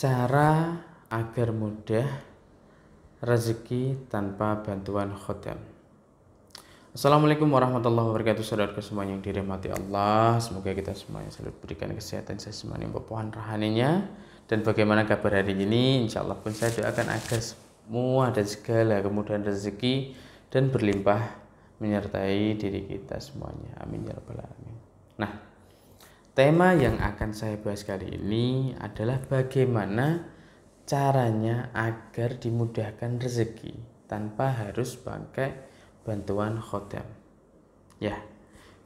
Cara agar mudah rezeki tanpa bantuan khotam. Assalamualaikum warahmatullahi wabarakatuh saudara semuanya yang dirahmati Allah Semoga kita semua selalu berikan kesehatan saya semuanya bapuan rahaninya Dan bagaimana kabar hari ini Insya Allah pun saya doakan agar semua dan segala kemudahan rezeki Dan berlimpah menyertai diri kita semuanya Amin ya Rabbal Alamin Nah Tema yang akan saya bahas kali ini adalah bagaimana caranya agar dimudahkan rezeki tanpa harus pakai bantuan khotam. Ya,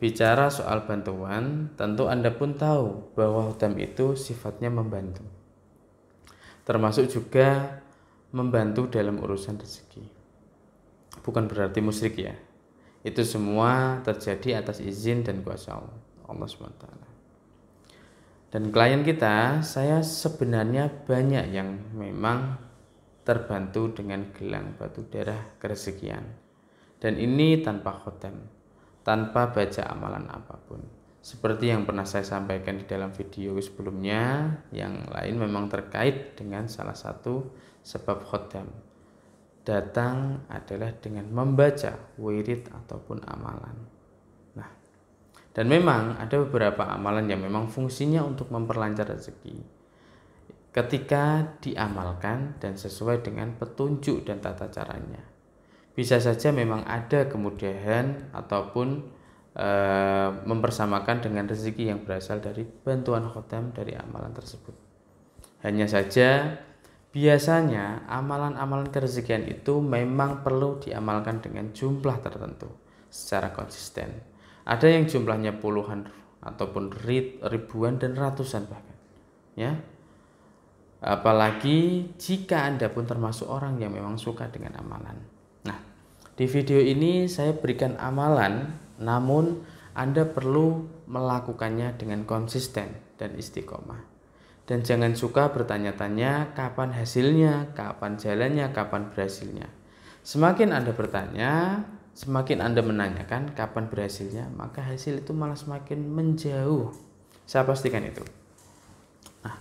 bicara soal bantuan, tentu Anda pun tahu bahwa khotam itu sifatnya membantu. Termasuk juga membantu dalam urusan rezeki. Bukan berarti musyrik ya. Itu semua terjadi atas izin dan kuasa Allah. Allah SWT dan klien kita saya sebenarnya banyak yang memang terbantu dengan gelang batu darah keresekian dan ini tanpa khotem tanpa baca amalan apapun seperti yang pernah saya sampaikan di dalam video sebelumnya yang lain memang terkait dengan salah satu sebab khotem datang adalah dengan membaca wirid ataupun amalan dan memang ada beberapa amalan yang memang fungsinya untuk memperlancar rezeki. Ketika diamalkan dan sesuai dengan petunjuk dan tata caranya. Bisa saja memang ada kemudahan ataupun e, mempersamakan dengan rezeki yang berasal dari bantuan khotam dari amalan tersebut. Hanya saja biasanya amalan-amalan kerezekian itu memang perlu diamalkan dengan jumlah tertentu secara konsisten ada yang jumlahnya puluhan ataupun ribuan dan ratusan bahkan. Ya. Apalagi jika Anda pun termasuk orang yang memang suka dengan amalan. Nah, di video ini saya berikan amalan namun Anda perlu melakukannya dengan konsisten dan istiqomah dan jangan suka bertanya-tanya kapan hasilnya, kapan jalannya, kapan berhasilnya. Semakin Anda bertanya, Semakin Anda menanyakan kapan berhasilnya, maka hasil itu malah semakin menjauh. Saya pastikan itu. Nah,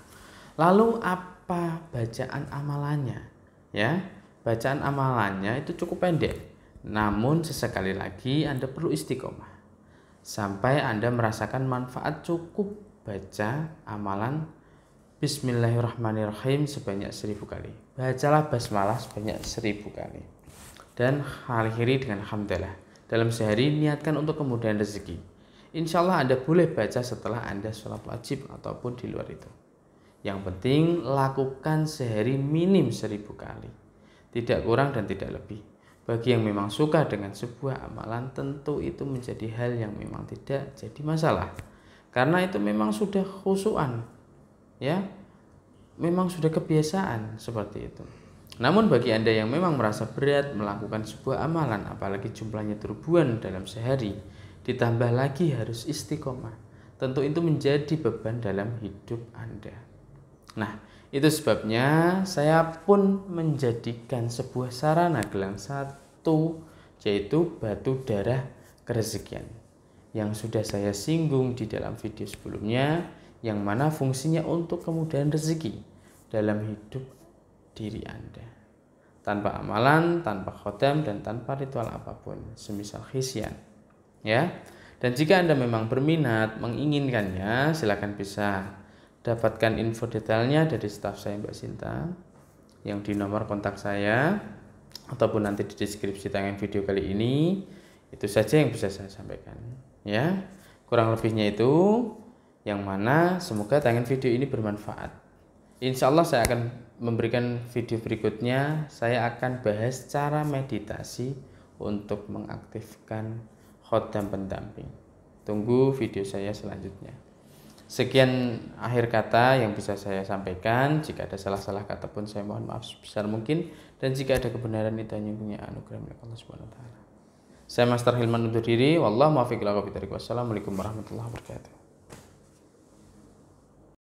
lalu apa bacaan amalannya? Ya, bacaan amalannya itu cukup pendek. Namun sesekali lagi Anda perlu istiqomah sampai Anda merasakan manfaat cukup baca amalan Bismillahirrahmanirrahim sebanyak seribu kali. Bacalah basmalah sebanyak seribu kali dan akhiri dengan hamdalah. Dalam sehari niatkan untuk kemudian rezeki. Insya Allah Anda boleh baca setelah Anda sholat wajib ataupun di luar itu. Yang penting lakukan sehari minim seribu kali. Tidak kurang dan tidak lebih. Bagi yang memang suka dengan sebuah amalan tentu itu menjadi hal yang memang tidak jadi masalah. Karena itu memang sudah khusuan. Ya. Memang sudah kebiasaan seperti itu. Namun bagi Anda yang memang merasa berat melakukan sebuah amalan apalagi jumlahnya ribuan dalam sehari, ditambah lagi harus istiqomah. Tentu itu menjadi beban dalam hidup Anda. Nah, itu sebabnya saya pun menjadikan sebuah sarana gelang satu yaitu batu darah kerezekian yang sudah saya singgung di dalam video sebelumnya yang mana fungsinya untuk kemudahan rezeki dalam hidup diri Anda. Tanpa amalan, tanpa khotem, dan tanpa ritual apapun, semisal khisyan. Ya. Dan jika Anda memang berminat, menginginkannya, silakan bisa dapatkan info detailnya dari staf saya Mbak Sinta yang di nomor kontak saya ataupun nanti di deskripsi tangan video kali ini itu saja yang bisa saya sampaikan ya kurang lebihnya itu yang mana semoga tangan video ini bermanfaat Insya Allah saya akan memberikan video berikutnya. Saya akan bahas cara meditasi untuk mengaktifkan khodam pendamping. Tunggu video saya selanjutnya. Sekian akhir kata yang bisa saya sampaikan. Jika ada salah-salah kata pun saya mohon maaf sebesar mungkin. Dan jika ada kebenaran itu hanya punya anugerah milik Allah Subhanahu Saya Master Hilman undur diri. Wallahu Wassalamualaikum warahmatullahi wabarakatuh.